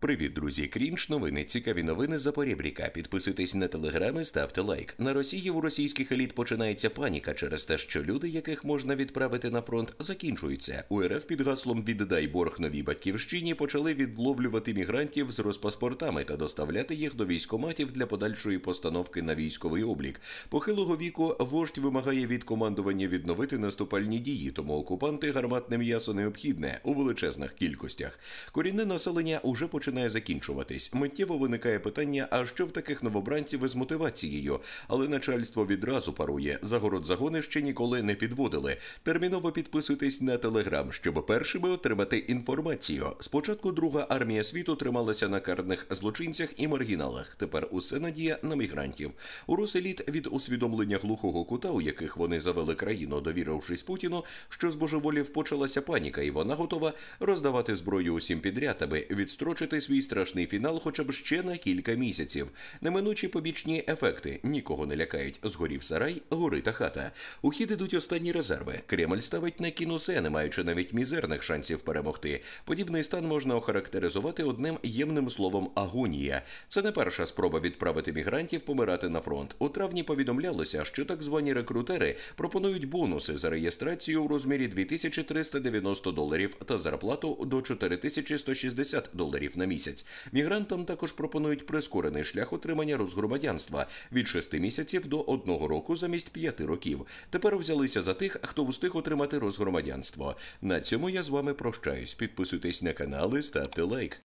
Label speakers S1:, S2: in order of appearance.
S1: Привіт, друзі! Крінж, новини, цікаві новини за порібріка. Підписуйтесь на телеграми, ставте лайк. На Росії у російських еліт починається паніка через те, що люди, яких можна відправити на фронт, закінчуються. У РФ під гаслом Віддай борг новій батьківщині почали відловлювати мігрантів з розпаспортами та доставляти їх до військоматів для подальшої постановки на військовий облік. Похилого віку вождь вимагає від командування відновити наступальні дії, тому окупанти гарматне м'ясо необхідне у величезних кількостях. Корінне населення уже почали починає закінчуватись. Миттєво виникає питання: а що в таких новобранців із мотивацією? Але начальство відразу парує. Загород загони ще ніколи не підводили. Терміново підписуйтесь на телеграм, щоб першими отримати інформацію. Спочатку друга армія світу трималася на карних злочинцях і маргіналах. Тепер усе надія на мігрантів. У роселіт від усвідомлення глухого кута, у яких вони завели країну, довірившись Путіну, що з божеволів почалася паніка, і вона готова роздавати зброю усім підряд, аби відстрочити відкладати свій страшний фінал, хоча б ще на кілька місяців. Неминучі побічні ефекти нікого не лякають. Згорів сарай, гори та хата. У хід ідуть останні резерви. Кремль ставить на кін не маючи навіть мізерних шансів перемогти. Подібний стан можна охарактеризувати одним ємним словом агонія. Це не перша спроба відправити мігрантів помирати на фронт. У травні повідомлялося, що так звані рекрутери пропонують бонуси за реєстрацію у розмірі 2390 доларів та зарплату до 4160 доларів на на місяць. Мігрантам також пропонують прискорений шлях отримання розгромадянства від 6 місяців до 1 року замість 5 років. Тепер взялися за тих, хто встиг отримати розгромадянство. На цьому я з вами прощаюсь. Підписуйтесь на канали, ставте лайк.